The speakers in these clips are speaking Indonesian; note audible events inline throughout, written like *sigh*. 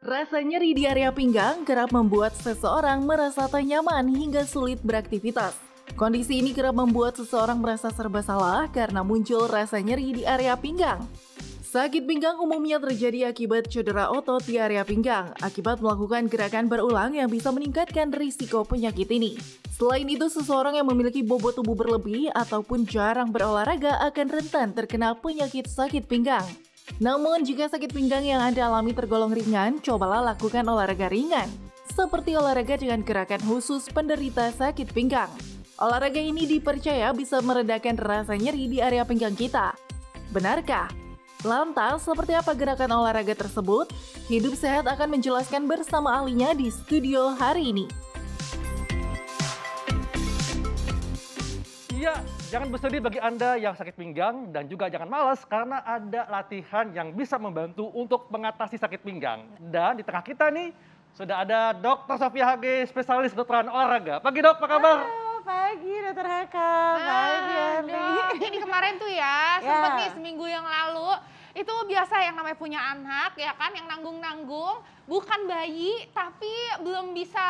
Rasa nyeri di area pinggang kerap membuat seseorang merasa tak nyaman hingga sulit beraktivitas. Kondisi ini kerap membuat seseorang merasa serba salah karena muncul rasa nyeri di area pinggang. Sakit pinggang umumnya terjadi akibat cedera otot di area pinggang akibat melakukan gerakan berulang yang bisa meningkatkan risiko penyakit ini. Selain itu, seseorang yang memiliki bobot tubuh berlebih ataupun jarang berolahraga akan rentan terkena penyakit sakit pinggang. Namun, jika sakit pinggang yang Anda alami tergolong ringan, cobalah lakukan olahraga ringan, seperti olahraga dengan gerakan khusus penderita sakit pinggang. Olahraga ini dipercaya bisa meredakan rasa nyeri di area pinggang kita. Benarkah? Lantas, seperti apa gerakan olahraga tersebut? Hidup Sehat akan menjelaskan bersama ahlinya di studio hari ini. Ya. Jangan bersedih bagi Anda yang sakit pinggang dan juga jangan malas karena ada latihan yang bisa membantu untuk mengatasi sakit pinggang. Dan di tengah kita nih sudah ada Dokter Sofia HG, spesialis kedokteran olahraga. Pagi dok, apa kabar? Halo, pagi dokter Haka, pagi Ini kemarin tuh ya, *laughs* ya. sempat yeah. nih seminggu yang lalu itu biasa yang namanya punya anak ya kan yang nanggung-nanggung bukan bayi tapi belum bisa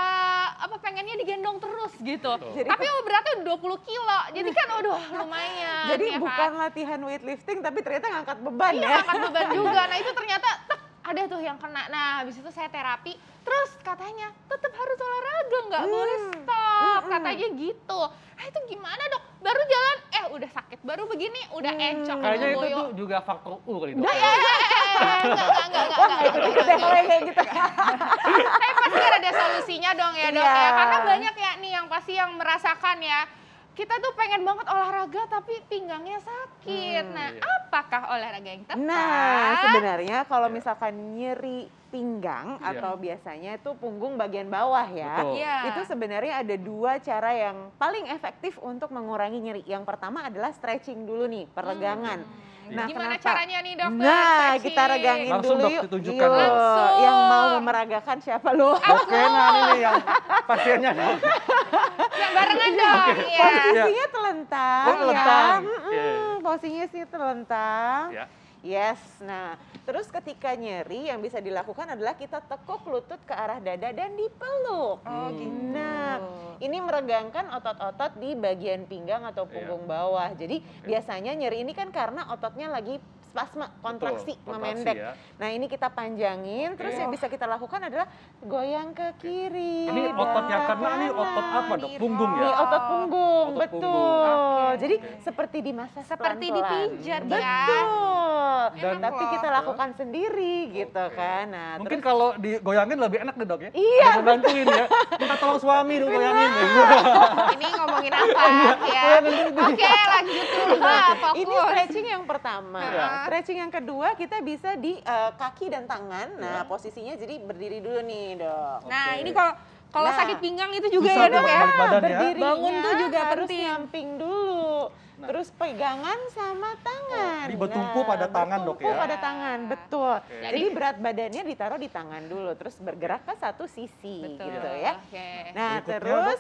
apa pengennya digendong terus gitu. Jadi, tapi beratnya 20 kilo. Jadi kan aduh *laughs* lumayan. Jadi ya kan? bukan kan? latihan weightlifting tapi ternyata ngangkat beban iya, ya. ngangkat beban *laughs* juga. Nah, itu ternyata tek, ada tuh yang kena. Nah, habis itu saya terapi. Terus katanya tetap harus olahraga, nggak hmm. boleh stop cocok eh, mm katanya gitu ah itu gimana dok baru jalan eh udah sakit baru begini udah hmm. encok kayaknya itu tuh juga faktor U kali itu ya enggak enggak eh, eh, enggak enggak ikut kayak gitu, gitu. *laughs* tapi pasti ada solusinya dong ya dok ya iya. karena banyak ya nih yang pasti yang merasakan ya kita tuh pengen banget olahraga tapi pinggangnya sakit. Hmm, nah, iya. apakah olahraga yang tepat? Nah, sebenarnya kalau misalkan nyeri pinggang yeah. atau biasanya itu punggung bagian bawah ya. Yeah. Itu sebenarnya ada dua cara yang paling efektif untuk mengurangi nyeri. Yang pertama adalah stretching dulu nih, peregangan. Hmm. Nah, gimana kenapa? caranya nih dokter? Nah, stretching. kita regangin Langsung dulu yuk. yuk. Langsung. Yang mau memeragakan siapa lu? *laughs* Oke, nah ini nih yang pasiennya. yang barengan iya, dong. Okay. Iya. Posisinya telentang. Oh, telentang. Ya. yeah. Posisinya sih telentang. Yeah Yes, nah terus ketika nyeri yang bisa dilakukan adalah kita tekuk lutut ke arah dada dan dipeluk. Oh hmm. gitu. Nah ini meregangkan otot-otot di bagian pinggang atau punggung yeah. bawah. Jadi okay. biasanya nyeri ini kan karena ototnya lagi spasma, kontraksi, Betul, memendek. Ya. Nah ini kita panjangin, terus oh. yang iya. bisa kita lakukan adalah goyang ke kiri. Ini otot yang karena ini otot apa dok? Punggung ya? Ini otot punggung, otot betul. Punggung. Okay. Jadi seperti di masa seperti di pijat ya. Betul. Dan tapi loh. kita lakukan sendiri gitu kan. Nah, Mungkin terus, kalau digoyangin lebih enak deh dok ya? Iya. Bisa bantuin ya. Minta tolong suami dong goyangin. ini ngomongin apa iya. ya? Iya, Oke lanjut dulu. Ini stretching yang pertama. Ya. Stretching yang kedua kita bisa di uh, kaki dan tangan. Iya. Nah, posisinya jadi berdiri dulu nih, Dok. Nah, ini kalau kalau nah, sakit pinggang itu juga ya dok ya. ya. Berdiri bangun tuh juga harus penting. nyamping dulu. Nah. Terus pegangan sama tangan. Oh, dibetumpu nah, pada tangan dok ya. pada tangan, betul. Okay. Jadi, berat badannya ditaruh di tangan dulu, terus bergerak ke satu sisi betul. gitu ya. Okay. Nah Berikutnya, terus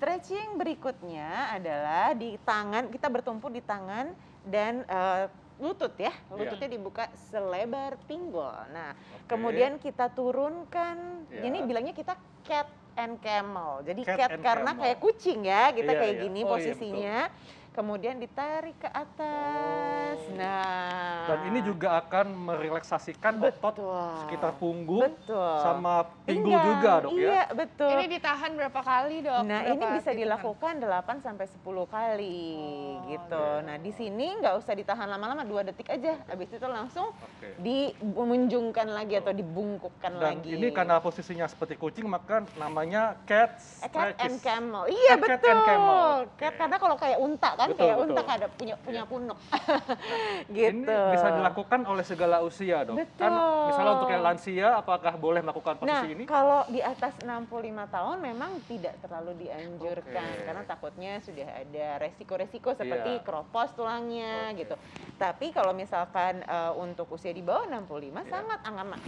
stretching berikutnya adalah di tangan kita bertumpu di tangan dan uh, lutut ya, iya. lututnya dibuka selebar pinggul. Nah, okay. kemudian kita turunkan, yeah. ini bilangnya kita cat and camel. Jadi cat, cat karena camel. kayak kucing ya, kita yeah, kayak yeah. gini oh, iya, posisinya. Yeah, kemudian ditarik ke atas. Oh. Nah, dan ini juga akan merelaksasikan otot sekitar punggung betul. sama iya, pinggul juga dok iya, ya. Iya betul. Ini ditahan berapa kali dok? Nah berapa ini bisa gitu kan? dilakukan delapan 8 sampai 10 kali oh, gitu. Iya. Nah di sini nggak usah ditahan lama-lama dua detik aja. Habis itu langsung okay. dimunjungkan lagi atau dibungkukkan Dan lagi. Dan ini karena posisinya seperti kucing maka namanya cat iya, Cat and camel. Iya cat, betul. Cat camel. Okay. Karena kalau kayak unta kan betul, kayak betul. unta ada punya punya yeah. punuk. Nah, *laughs* gitu. Ini bisa eh. dilakukan oleh segala usia dong. Kan Betul. Kan misalnya untuk yang lansia apakah boleh melakukan nah, posisi nah, ini? kalau di atas 65 tahun memang tidak terlalu dianjurkan okay. karena takutnya sudah ada resiko-resiko seperti yeah. kropos tulangnya okay. gitu. Tapi kalau misalkan uh, untuk usia di bawah 65 yeah. Iya. sangat amat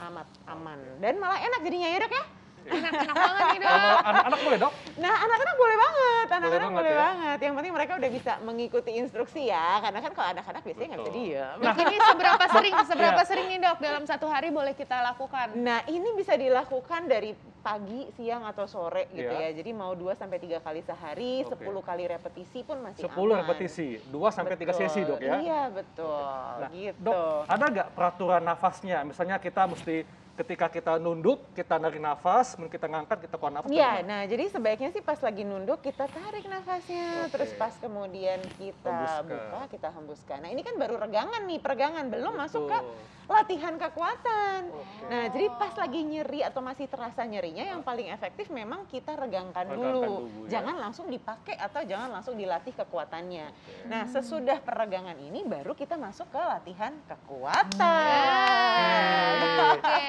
aman okay. dan malah enak jadinya ya dok ya. Anak-anak banget nih dok. Anak-anak boleh dok? Nah anak-anak boleh banget, anak-anak boleh, boleh ya. banget, ya? Yang penting mereka udah bisa mengikuti instruksi ya, karena kan kalau anak-anak biasanya nggak bisa diem. Nah ini seberapa nah, sering, iya. seberapa sering nih dok dalam satu hari boleh kita lakukan? Nah ini bisa dilakukan dari pagi, siang atau sore gitu iya. ya. Jadi mau 2 sampai tiga kali sehari, okay. 10 kali repetisi pun masih 10 aman. repetisi, 2 sampai tiga sesi dok ya? Iya betul, nah, gitu. Dok, ada nggak peraturan nafasnya? Misalnya kita mesti ketika kita nunduk, kita narik nafas, kemudian kita ngangkat, kita keluar nafas. Iya, nah jadi sebaiknya sih pas lagi nunduk kita tarik nafasnya, okay. terus pas kemudian kita hembuskan. buka, kita hembuskan. Nah ini kan baru regangan nih, peregangan belum Betul. masuk ke latihan kekuatan. Okay. Nah jadi pas lagi nyeri atau masih terasa nyerinya yang paling efektif memang kita regangkan, regangkan dulu. dulu ya. Jangan langsung dipakai atau jangan langsung dilatih kekuatannya. Okay. Nah hmm. sesudah peregangan ini baru kita masuk ke latihan kekuatan. Okay. Nah,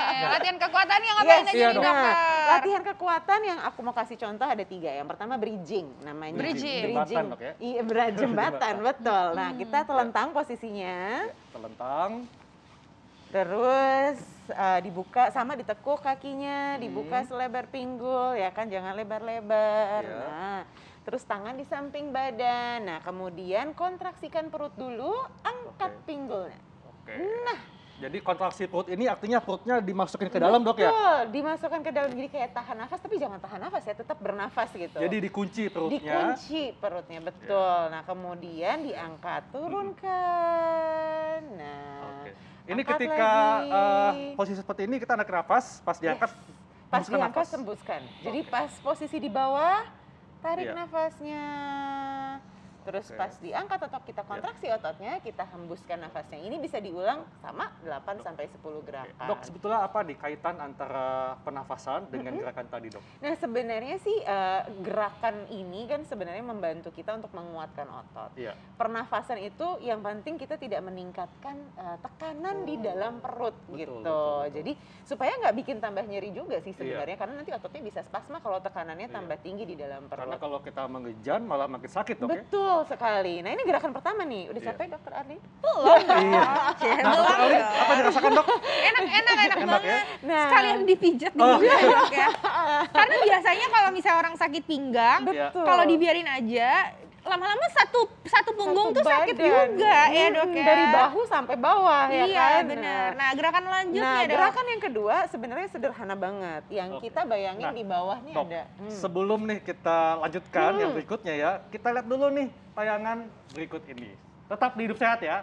latihan kekuatan yang apa yes, aja iya dokter? Nah, latihan kekuatan yang aku mau kasih contoh ada tiga. Yang pertama bridging namanya. Bridging. bridging. Jembatan Okay. Ya. Iya, jembatan, betul. Nah, hmm. kita telentang posisinya. Ya, telentang. Terus uh, dibuka sama ditekuk kakinya, hmm. dibuka selebar pinggul ya kan, jangan lebar-lebar. Ya. Nah, terus tangan di samping badan. Nah, kemudian kontraksikan perut dulu, angkat okay. pinggulnya. Okay. Nah, jadi kontraksi perut ini artinya perutnya dimasukin ke dalam dok ya? Betul, dimasukin ke dalam. Jadi kayak tahan nafas, tapi jangan tahan nafas ya, tetap bernafas gitu. Jadi dikunci perutnya. Dikunci perutnya, betul. Yeah. Nah kemudian diangkat, turunkan. Nah, okay. ini ketika uh, posisi seperti ini kita naik nafas, pas diangkat, yes. pas diangkat sembuskan. Jadi okay. pas posisi di bawah, tarik yeah. nafasnya. Terus okay. pas diangkat otot kita ya. kontraksi yeah. ototnya, kita hembuskan nafasnya. Ini bisa diulang sama 8 dok. sampai 10 gerakan. Okay. Dok, sebetulnya apa di kaitan antara pernafasan dengan mm -hmm. gerakan tadi, Dok? Nah, sebenarnya sih uh, gerakan ini kan sebenarnya membantu kita untuk menguatkan otot. Yeah. Pernafasan itu yang penting kita tidak meningkatkan uh, tekanan oh. di dalam perut betul, gitu. Betul, betul. Jadi supaya nggak bikin tambah nyeri juga sih iya. sebenarnya yeah. karena nanti ototnya bisa spasma kalau tekanannya iya. tambah tinggi di dalam perut. Karena kalau kita mengejan malah makin sakit, Dok. Ya? Betul. Ya? betul sekali. Nah ini gerakan pertama nih. Udah iya. capek yeah. dokter Ardi? Belum. Iya. Belum. Iya. Iya. Apa dirasakan dok? Enak, enak, enak, enak banget. Ya? Nah. Sekalian dipijat nih. Oh. ya. *laughs* Karena biasanya kalau misalnya orang sakit pinggang, kalau dibiarin aja lama-lama satu satu punggung satu tuh badan. sakit juga hmm, ya dok ya dari bahu sampai bawah ya iya, ya kan benar nah. nah gerakan lanjutnya nah dok. gerakan yang kedua sebenarnya sederhana banget yang okay. kita bayangin nah, di bawahnya dok, ada hmm. sebelum nih kita lanjutkan hmm. yang berikutnya ya kita lihat dulu nih tayangan berikut ini tetap di hidup sehat ya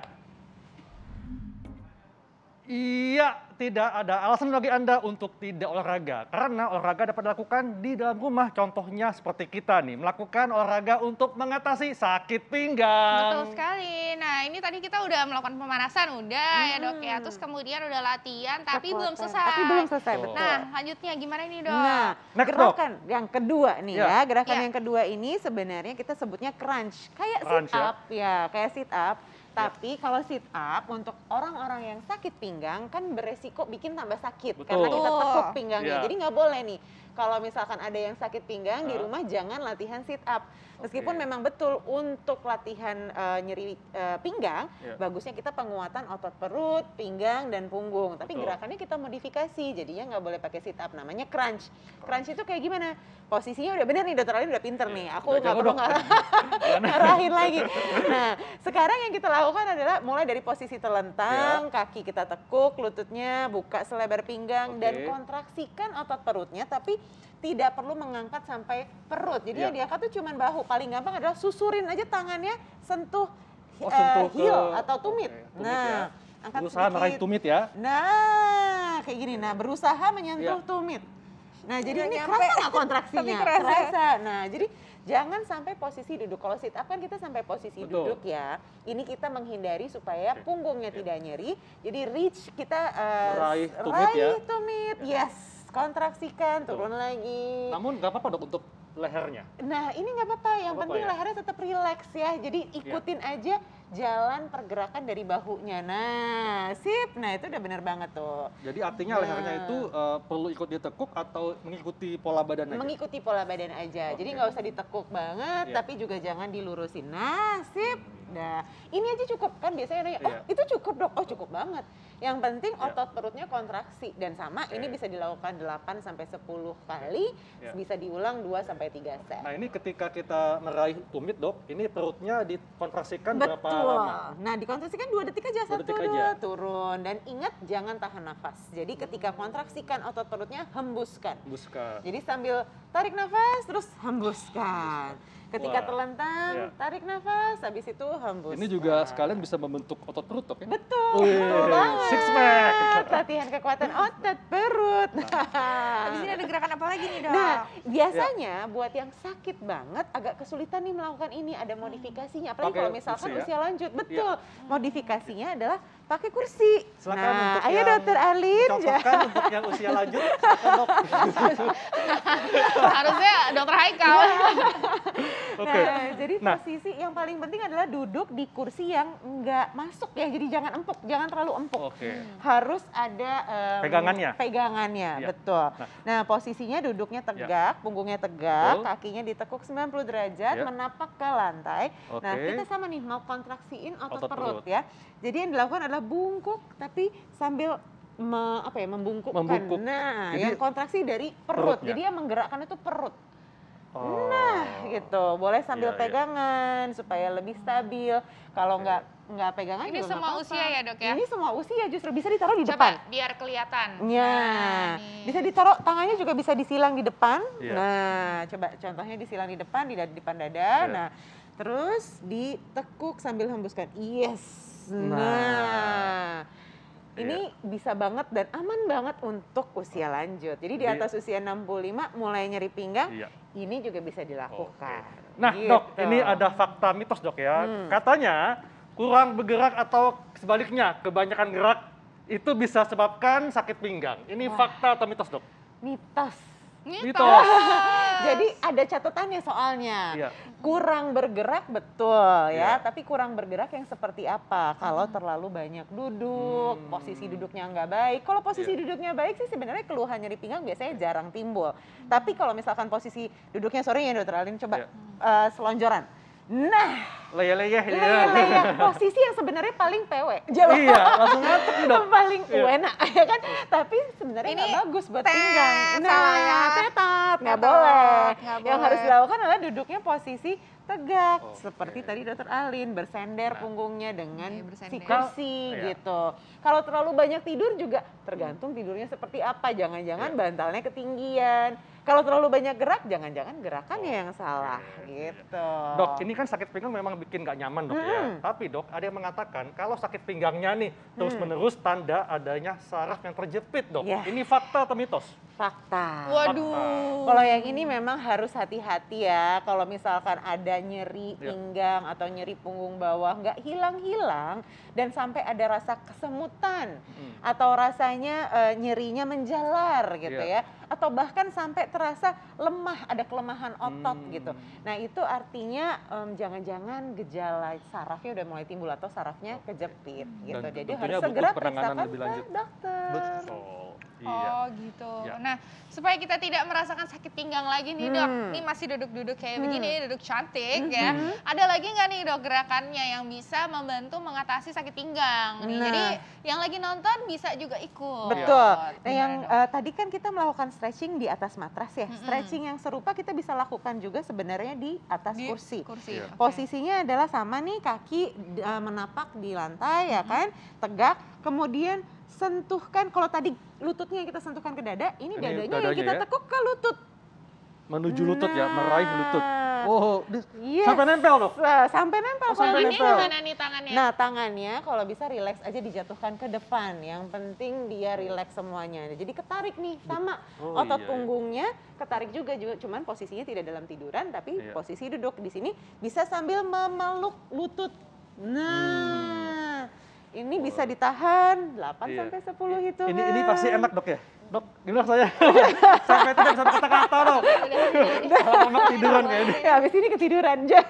iya tidak ada alasan bagi Anda untuk tidak olahraga. Karena olahraga dapat dilakukan di dalam rumah. Contohnya seperti kita nih, melakukan olahraga untuk mengatasi sakit pinggang. Betul sekali. Nah ini tadi kita udah melakukan pemanasan, udah hmm. ya dok ya. Hmm. Terus kemudian udah latihan, tapi Kekuatan. belum selesai. Tapi belum selesai, betul. Nah lanjutnya gimana ini dok? Nah, nah gerakan dok. yang kedua nih ya. ya. Gerakan ya. yang kedua ini sebenarnya kita sebutnya crunch. Kayak crunch, sit ya. up ya. ya, kayak sit up. Ya. Tapi kalau sit up untuk orang-orang yang sakit pinggang kan beresiko kok bikin tambah sakit Betul. karena kita tekuk pinggangnya. Yeah. Jadi nggak boleh nih kalau misalkan ada yang sakit pinggang uh. di rumah jangan latihan sit up. Meskipun okay. memang betul untuk latihan uh, nyeri uh, pinggang, yeah. bagusnya kita penguatan otot perut, pinggang dan punggung. Tapi betul. gerakannya kita modifikasi, jadinya nggak boleh pakai sit up. Namanya crunch. Crunch itu kayak gimana? Posisinya udah bener nih, dokter Alin udah pinter yeah. nih. Iya, Aku nggak perlu *laughs* ngarahin lagi. Nah, sekarang yang kita lakukan adalah mulai dari posisi telentang, yeah. kaki kita tekuk, lututnya buka selebar pinggang okay. dan kontraksikan otot perutnya, tapi tidak perlu mengangkat sampai perut. Jadi yeah. yang diangkat tuh cuman bahu. Paling gampang adalah susurin aja tangannya sentuh, oh, eh, sentuh heel ke... atau tumit. Okay, tumit ya. nah, ya. angkat berusaha meraih tumit ya. Nah, kayak gini. Nah, iya. berusaha menyentuh yeah. tumit. Nah, jadi ini nyampe. kerasa nggak kontraksinya? kerasa. kerasa. Nah, jadi jangan sampai posisi duduk. Kalau sit up kan kita sampai posisi Betul. duduk ya. Ini kita menghindari supaya punggungnya iya. tidak nyeri. Jadi reach kita uh, eh, raih tumit raih ya. tumit. Iya. Yes kontraksikan, turun lagi. Namun nggak apa-apa dok untuk lehernya. Nah ini nggak apa-apa, yang gak penting apa -apa, ya? lehernya tetap rileks ya. Jadi iya. ikutin ya. aja jalan pergerakan dari bahunya. Nah, sip. Nah, itu udah bener banget tuh. Jadi artinya nah. lehernya itu uh, perlu ikut ditekuk atau mengikuti pola badan aja? Mengikuti pola badan aja. Okay. Jadi nggak usah ditekuk banget, yeah. tapi juga jangan dilurusin. Nah, sip. Nah, ini aja cukup kan biasanya nanya, "Oh, itu cukup, Dok." Oh, cukup banget. Yang penting yeah. otot perutnya kontraksi dan sama okay. ini bisa dilakukan 8 sampai 10 kali, yeah. bisa diulang 2 sampai 3 set. Nah, ini ketika kita meraih tumit, Dok, ini perutnya dikontraksikan Betul. berapa lama. Nah, dikontraksikan dua detik aja satu detik aja. turun dan ingat jangan tahan nafas. Jadi ketika kontraksikan otot perutnya hembuskan. Hembuskan. Jadi sambil tarik nafas terus hembuskan. hembuskan. Ketika terlentang, ya. tarik nafas, habis itu hembus. Ini juga sekalian bisa membentuk otot perut, oke? Okay? Betul, oh, betul banget. Six pack. Latihan kekuatan otot perut. Nah. *laughs* habis ini ada gerakan apa lagi nih, Dok? Nah, ya. biasanya ya. buat yang sakit banget agak kesulitan nih melakukan ini, ada modifikasinya. Apalagi okay, kalau misalkan kursi, ya? usia lanjut, iya. betul. Ya. Modifikasinya adalah pakai kursi. Silakan nah, untuk ayo Dokter Arlin. Cocokkan *laughs* untuk yang usia lanjut, Harusnya Dokter Haikal. *laughs* okay. nah, jadi nah. posisi yang paling penting adalah duduk di kursi yang enggak masuk ya. Jadi jangan empuk, jangan terlalu empuk. Okay. Harus ada um, pegangannya. Pegangannya, ya. betul. Nah. nah, posisinya duduknya iya. tegak, ya. punggungnya tegak, betul. kakinya ditekuk 90 derajat, ya. menapak ke lantai. Okay. Nah, kita sama nih mau kontraksiin otot, otot perut, perut ya. Jadi yang dilakukan adalah bungkuk tapi sambil me, apa ya membungkukkan. Membungkuk. Nah, Jadi, yang kontraksi dari perut. Perutnya. Jadi yang menggerakkan itu perut. Nah, oh. Nah, gitu. Boleh sambil yeah, iya. pegangan yeah. supaya lebih stabil. Kalau nggak nggak pegangan Ini semua apa -apa. usia ya, Dok ya? Ini semua usia justru bisa ditaruh di Coba, depan. biar kelihatan. Ya. Nah, bisa ditaruh tangannya juga bisa disilang di depan. Yeah. Nah, coba contohnya disilang di depan di depan dada. Yeah. Nah, terus ditekuk sambil hembuskan. Yes. Nah. nah. Ini iya. bisa banget dan aman banget untuk usia lanjut. Jadi di atas usia 65 mulai nyeri pinggang, iya ini juga bisa dilakukan. Okay. Nah, gitu. Dok, ini ada fakta mitos, Dok ya. Hmm. Katanya kurang bergerak atau sebaliknya, kebanyakan gerak itu bisa sebabkan sakit pinggang. Ini Wah. fakta atau mitos, Dok? Mitos. mitos. *laughs* Jadi ada catatannya soalnya. Iya. Kurang bergerak betul ya, iya. tapi kurang bergerak yang seperti apa? Kalau hmm. terlalu banyak duduk, hmm. posisi duduknya nggak baik. Kalau posisi iya. duduknya baik sih sebenarnya keluhan nyeri pinggang biasanya jarang timbul. Hmm. Tapi kalau misalkan posisi duduknya sorry ya dokter Alin coba uh, selonjoran Nah, leya-leya ya. leyeh posisi yang sebenarnya paling pewe. Iya, langsung ngantuk *laughs* paling iya. enak, ya kan? Tapi sebenarnya ini bagus buat pinggang pinggang. Nah, tetap. Nggak boleh. Yang harus dilakukan adalah duduknya posisi tegak okay. seperti tadi dokter Alin bersender nah. punggungnya dengan okay, iya, oh, iya. gitu. Kalau terlalu banyak tidur juga tergantung hmm. tidurnya seperti apa. Jangan-jangan yeah. bantalnya ketinggian. Kalau terlalu banyak gerak, jangan-jangan gerakannya oh. yang salah yeah. Iya, iya. gitu. Dok, ini kan sakit pinggang memang bikin gak nyaman dok hmm. ya. Tapi dok, ada yang mengatakan kalau sakit pinggangnya nih terus hmm. menerus tanda adanya saraf yang terjepit dok. Yeah. Ini fakta atau mitos? fakta. Waduh. Kalau yang ini memang harus hati-hati ya. Kalau misalkan ada nyeri ya. pinggang atau nyeri punggung bawah nggak hilang-hilang dan sampai ada rasa kesemutan hmm. atau rasanya e, nyerinya menjalar gitu ya. ya. Atau bahkan sampai terasa lemah, ada kelemahan otot hmm. gitu. Nah, itu artinya jangan-jangan um, gejala sarafnya udah mulai timbul atau sarafnya kejepit gitu. Jadi harus segera periksakan ke dokter. Iya. Oh gitu. Ya. Nah supaya kita tidak merasakan sakit pinggang lagi nih dok, hmm. ini masih duduk-duduk kayak hmm. begini, duduk cantik ya. hmm. ya. Ada lagi nggak nih dok gerakannya yang bisa membantu mengatasi sakit pinggang? Nah. Jadi yang lagi nonton bisa juga ikut. Betul. Nah yang uh, tadi kan kita melakukan stretching di atas matras ya. Hmm. Stretching yang serupa kita bisa lakukan juga sebenarnya di atas di kursi. kursi. Ya. Posisinya adalah sama nih kaki uh, menapak di lantai hmm. ya kan, tegak. Kemudian sentuhkan kalau tadi lututnya yang kita sentuhkan ke dada, ini, ini dadanya, dadanya yang kita ya? tekuk ke lutut. Menuju nah. lutut ya, nah. meraih lutut. Oh, yes. Iya. sampai nempel dong? Sampai nempel. Oh, sampai nempel. gimana nih tangannya? Nah, tangannya kalau bisa rileks aja dijatuhkan ke depan. Yang penting dia rileks semuanya. Jadi ketarik nih, sama. Oh, Otot iya, iya. punggungnya ketarik juga, juga. Cuman posisinya tidak dalam tiduran, tapi iya. posisi duduk di sini bisa sambil memeluk lutut. Nah, hmm ini bisa ditahan 8 iya. sampai 10 hitungan. Ini ini kan. pasti enak dok ya? Dok Gimana saya? *laughs* Sampai tidak bisa kata-kata loh. Lama tiduran kayaknya. Ya, habis ini ketiduran aja.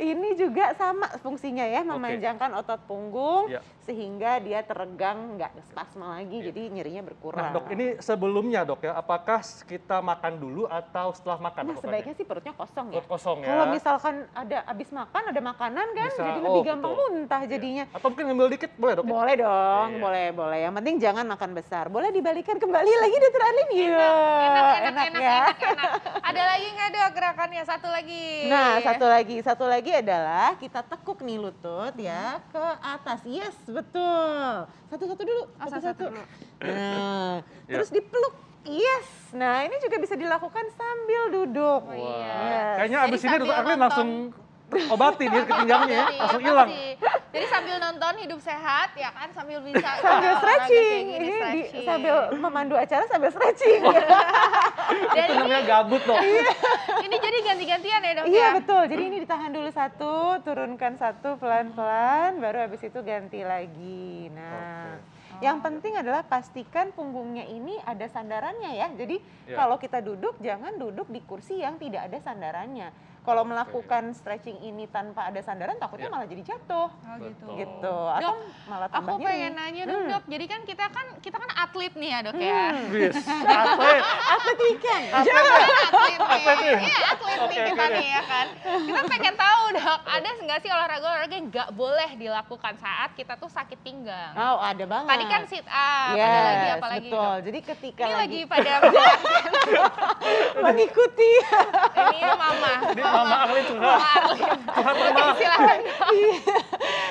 ini juga sama fungsinya ya, memanjangkan okay. otot punggung yeah. sehingga dia teregang, nggak spasma lagi, yeah. jadi nyerinya berkurang. Nah dok, ini sebelumnya dok ya, apakah kita makan dulu atau setelah makan? Nah sebaiknya sih perutnya kosong ya. kosong ya. Kalau misalkan ada abis makan, ada makanan kan, bisa, jadi oh, lebih gampang betul. muntah iya. jadinya. yeah. Atau mungkin ngambil dikit boleh dok? Ya? Boleh dong, yeah. boleh, boleh. Yang penting jangan makan besar. Boleh dibalik dikembalikan kembali lagi Dr. Arlin. Iya. Enak, enak, enak, enak, ya. enak, enak. Ada lagi nggak dok gerakannya? Satu lagi. Nah, satu lagi. Satu lagi adalah kita tekuk nih lutut ya hmm. ke atas. Yes, betul. Satu-satu dulu. Oh, satu-satu. Oh, nah, *clears throat* ya. terus dipeluk Yes. Nah, ini juga bisa dilakukan sambil duduk. Oh, iya. Yes. Kayaknya abis Jadi ini duduk Arlin langsung obatin ya ketinggalannya ya, langsung hilang. Jadi sambil nonton hidup sehat ya kan sambil bisa *laughs* sambil stretching. ini Di, sambil memandu acara sambil stretching. Iya. *laughs* Dan itu namanya gabut loh. Iya. ini jadi ganti-gantian ya dok iya, ya? betul. Jadi ini ditahan dulu satu, turunkan satu pelan-pelan, baru habis itu ganti lagi. Nah. Okay. Yang penting adalah pastikan punggungnya ini ada sandarannya ya. Jadi ya. kalau kita duduk jangan duduk di kursi yang tidak ada sandarannya. Kalau melakukan stretching ini tanpa ada sandaran takutnya ya. malah jadi jatuh. Oh gitu. Gitu. Atau dok, malah aku nyeri. pengen nanya dong, hmm. Dok. Jadi kan kita kan kita kan atlet nih ya, Dok ya? hmm. ya. Yes. *laughs* atlet. atlet ikan. Atlet. atlet. Atlet. Iya, atlet nih kita nih ya kan. Kita pengen tahu, Dok, ada nggak sih olahraga-olahraga yang nggak boleh dilakukan saat kita tuh sakit pinggang? Oh, ada banget. Tadi kan sit up, yes, ada lagi apa lagi? Dok? Jadi ketika ini lagi, lagi pada mengikuti. ini ya Ini mama. não aku itu. Tuhan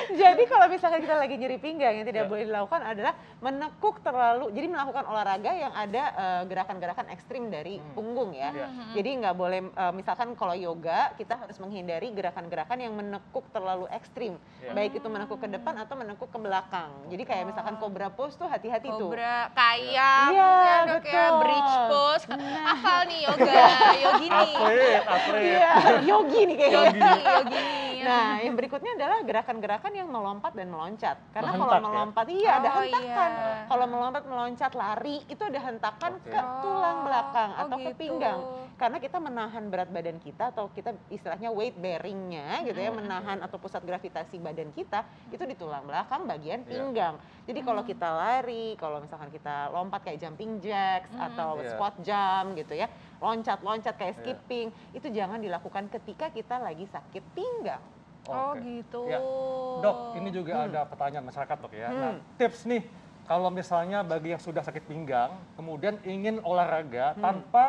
*laughs* jadi kalau misalkan kita lagi nyeri pinggang yang tidak yeah. boleh dilakukan adalah menekuk terlalu. Jadi melakukan olahraga yang ada eh, gerakan-gerakan ekstrim dari hmm. punggung ya. Yeah. Hmm. Jadi nggak boleh uh, misalkan kalau yoga kita harus menghindari gerakan-gerakan yang menekuk terlalu ekstrim. Yeah. Baik itu menekuk ke depan atau menekuk ke belakang. Jadi kayak oh. misalkan cobra pose tuh hati-hati tuh. Cobra kayak yeah. yeah, kayak bridge pose. Nah. apal nih yoga, *laughs* yogi nih. Iya, yogi nih kayaknya. Yogi, yogi. Nah, *laughs* yang berikutnya adalah gerakan-gerakan yang melompat dan meloncat. Karena oh, kalau ya? melompat, ya? iya ada oh, iya. hentakan. Iya. Kalau melompat, meloncat, lari itu ada hentakan okay. ke tulang oh, belakang oh, atau gitu. ke pinggang. Karena kita menahan berat badan kita atau kita istilahnya weight bearingnya gitu ya, hmm. menahan atau pusat gravitasi badan kita itu di tulang belakang bagian iya. pinggang. Yeah. Jadi kalau hmm. kita lari, kalau misalkan kita lompat kayak jumping jacks mm. atau yeah. squat jump gitu ya, loncat-loncat kayak iya. skipping, yeah. itu jangan dilakukan ketika kita lagi sakit pinggang. Oh, oh okay. gitu. Ya. Dok, ini juga hmm. ada pertanyaan masyarakat dok ya. Hmm. Nah, tips nih kalau misalnya bagi yang sudah sakit pinggang, kemudian ingin olahraga hmm. tanpa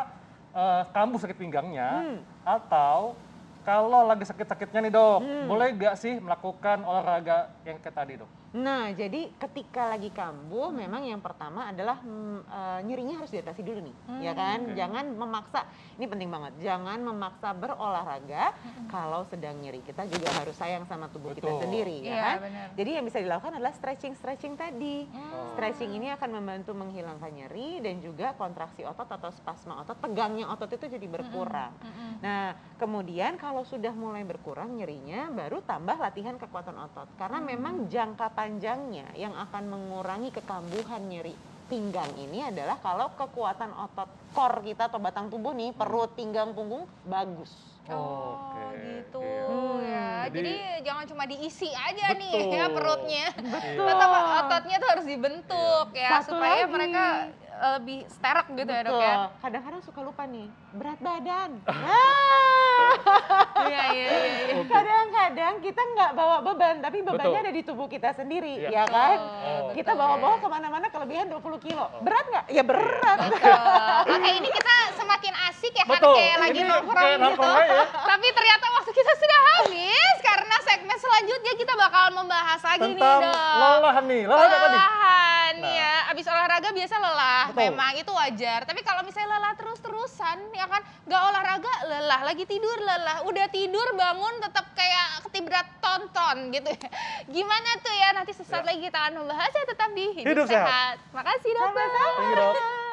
uh, kambuh sakit pinggangnya, hmm. atau kalau lagi sakit-sakitnya nih dok, hmm. boleh nggak sih melakukan olahraga yang kayak tadi dok? Nah, jadi ketika lagi kambuh hmm. memang yang pertama adalah hmm, uh, nyerinya harus diatasi dulu nih, hmm. ya kan? Okay. Jangan memaksa. Ini penting banget. Jangan memaksa berolahraga hmm. kalau sedang nyeri. Kita juga harus sayang sama tubuh Betul. kita sendiri, ya, ya kan? Bener. Jadi yang bisa dilakukan adalah stretching-stretching tadi. Hmm. Stretching ini akan membantu menghilangkan nyeri dan juga kontraksi otot atau spasma otot, tegangnya otot itu jadi berkurang. Hmm, hmm. Hmm. Nah, kemudian kalau sudah mulai berkurang nyerinya, baru tambah latihan kekuatan otot. Karena hmm. memang jangka panjangnya yang akan mengurangi kekambuhan nyeri pinggang ini adalah kalau kekuatan otot core kita atau batang tubuh nih perut, pinggang, punggung bagus. Oh, oh okay. gitu hmm. ya. Hmm, jadi, Jadi jangan cuma diisi aja betul. nih ya perutnya. Betul. Iya. Tetap ototnya tuh harus dibentuk iya. ya Satu supaya lagi. mereka lebih sterek gitu Betul. ya dok ya. Kadang-kadang suka lupa nih berat badan. *laughs* Ah. Iya iya iya. iya. *laughs* Kadang-kadang kita nggak bawa beban tapi bebannya Betul. ada di tubuh kita sendiri ya, ya kan. Oh, kita bawa-bawa kemana-mana kelebihan 20 kilo. Oh. Berat nggak? Ya berat. Oke ini kita semakin asik ya kan, Betul. kan kayak ini lagi nongkrong gitu. Ya. *laughs* Tapi ternyata waktu kita sudah habis karena segmen selanjutnya kita bakal membahas lagi Tentang nih dok. lelah nih, lelah nih? lelahan ya. Abis olahraga biasa lelah, Betul. memang itu wajar. Tapi kalau misalnya lelah terus-terusan, ya kan nggak olahraga lelah, lagi tidur lelah, udah tidur bangun tetap kayak ketibrat tonton gitu. *laughs* Gimana tuh ya nanti sesaat ya. lagi kita akan membahasnya tetap di hidup, hidup sehat. sehat. Makasih dokter. Sama-sama.